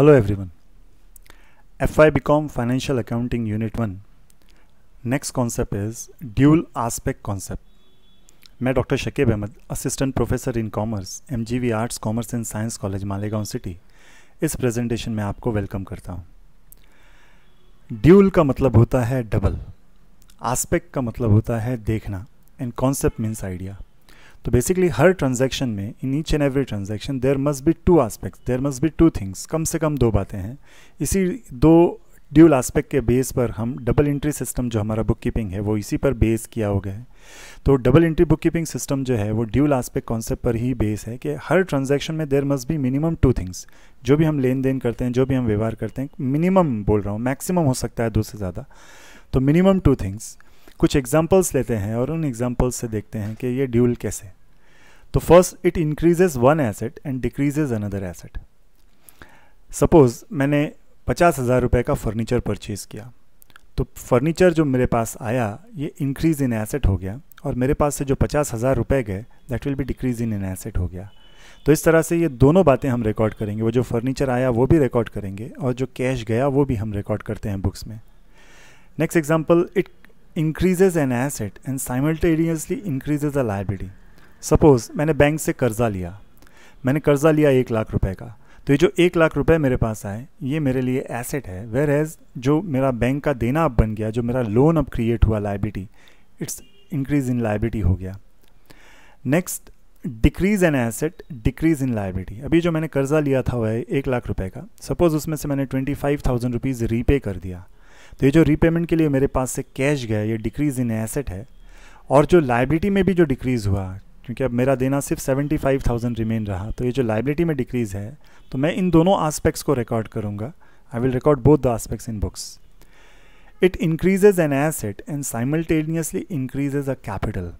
Hello everyone. FI Becom financial accounting unit one next concept is dual aspect concept मैं doctor Shakeeb Ahmad assistant professor in commerce M G V arts commerce and science college Malegaon city इस presentation में आपको welcome करता हूँ dual का मतलब होता है डबल आस्पेक्ट का मतलब होता है देखना एंड कॉन्सेप्ट मीन्स आइडिया तो बेसिकली हर ट्रांजेक्शन में in each and every transaction there must be two aspect there must be two things कम से कम दो बातें हैं इसी दो ड्यूल आस्पेक्ट के बेस पर हम डबल इंट्री सिस्टम जो हमारा बुक कीपिंग है वो इसी पर बेस किया हो गया है तो double entry book keeping system जो है वो ड्यूल आस्पेक्ट कॉन्सेप्ट पर ही बेस है कि हर ट्रांजेक्शन में there must be minimum two things जो भी हम लेन देन करते हैं जो भी हम व्यवहार करते हैं मिनिमम बोल रहा हूँ मैक्सिमम हो सकता है दो से ज़्यादा तो मिनिमम टू थिंग्स कुछ एग्जाम्पल्स लेते हैं और उन एग्जाम्पल्स से देखते हैं कि ये ड्यूल कैसे तो first it increases one asset and decreases another asset suppose मैंने पचास हज़ार रुपये का फर्नीचर परचेज़ किया तो फर्नीचर जो मेरे पास आया ये इंक्रीज़ इन एसेट हो गया और मेरे पास से जो पचास हज़ार रुपये गए that will be decrease in in asset हो गया तो इस तरह से ये दोनों बातें हम रिकॉर्ड करेंगे वो जो फर्नीचर आया वो भी रिकॉर्ड करेंगे और जो कैश गया वो भी हम रिकॉर्ड करते हैं बुक्स में next example it increases an asset and simultaneously increases a liability suppose मैंने बैंक से कर्जा लिया मैंने कर्जा लिया एक लाख रुपए का तो ये जो एक लाख रुपए मेरे पास आए ये मेरे लिए एसेट है वेर एज जो मेरा बैंक का देना अब बन गया जो मेरा लोन अब क्रिएट हुआ liability it's increase in liability हो गया next decrease an asset decrease in liability अभी जो मैंने कर्जा लिया था वह एक लाख रुपए का सपोज उसमें से मैंने twenty five thousand rupees repay कर दिया तो ये जो रीपेमेंट के लिए मेरे पास से कैश गया ये डिक्रीज़ इन एसेट है और जो लाइबिलिटी में भी जो डिक्रीज़ हुआ क्योंकि अब मेरा देना सिर्फ सेवेंटी फाइव थाउजेंड रिमेन रहा तो ये जो लाइबिलिटी में डिक्रीज़ है तो मैं इन दोनों आस्पेक्ट्स को रिकॉर्ड करूँगा I will record both the aspects in books it increases an asset and simultaneously increases a capital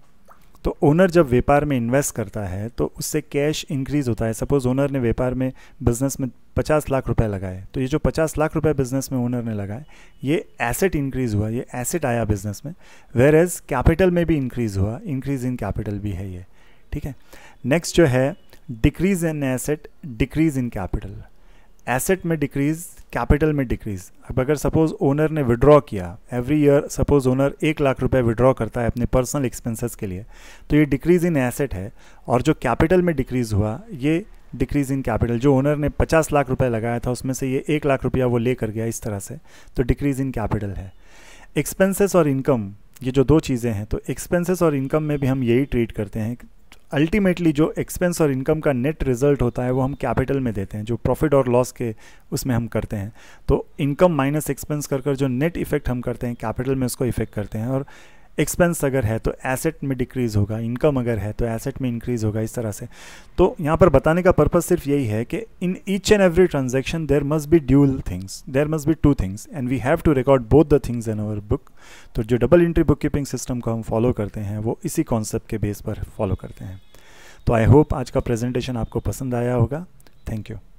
तो ओनर जब व्यापार में इन्वेस्ट करता है तो उससे कैश इंक्रीज होता है सपोज ओनर ने व्यापार में बिजनेस में पचास लाख रुपए लगाए तो ये जो पचास लाख रुपए बिजनेस में ओनर ने लगाए ये एसेट इंक्रीज हुआ ये एसेट आया बिजनेस में वेर एज कैपिटल में भी इंक्रीज हुआ इंक्रीज इन कैपिटल भी है ये ठीक है नेक्स्ट जो है decrease in asset decrease in capital asset में डिक्रीज कैपिटल में डिक्रीज अब अगर सपोज ओनर ने विड्रॉ किया एवरी ईयर सपोज ओनर एक लाख रुपए विड्रॉ करता है अपने पर्सनल एक्सपेंसेस के लिए तो ये डिक्रीज इन एसेट है और जो कैपिटल में डिक्रीज हुआ ये डिक्रीज़ इन कैपिटल जो ओनर ने पचास लाख रुपए लगाया था उसमें से ये एक लाख रुपया वो ले कर गया इस तरह से तो डिक्रीज़ इन कैपिटल है एक्सपेंसेस और इनकम ये जो दो चीज़ें हैं तो एक्सपेंसेस और इनकम में भी हम यही ट्रीट करते हैं अल्टीमेटली जो एक्सपेंस और इनकम का नेट रिजल्ट होता है वो हम कैपिटल में देते हैं जो प्रॉफिट और लॉस के उसमें हम करते हैं तो इनकम माइनस एक्सपेंस कर कर जो नेट इफेक्ट हम करते हैं कैपिटल में उसको इफेक्ट करते हैं और एक्सपेंस अगर है तो एसेट में डिक्रीज़ होगा इनकम अगर है तो एसेट में इंक्रीज़ होगा इस तरह से तो यहाँ पर बताने का पर्पज़ सिर्फ यही है कि in each and every transaction there must be dual things there must be two things and we have to record both the things in our book तो जो double entry book keeping system को हम follow करते हैं वो इसी concept के base पर फॉलो करते हैं तो आई होप आज का प्रेजेंटेशन आपको पसंद आया होगा थैंक यू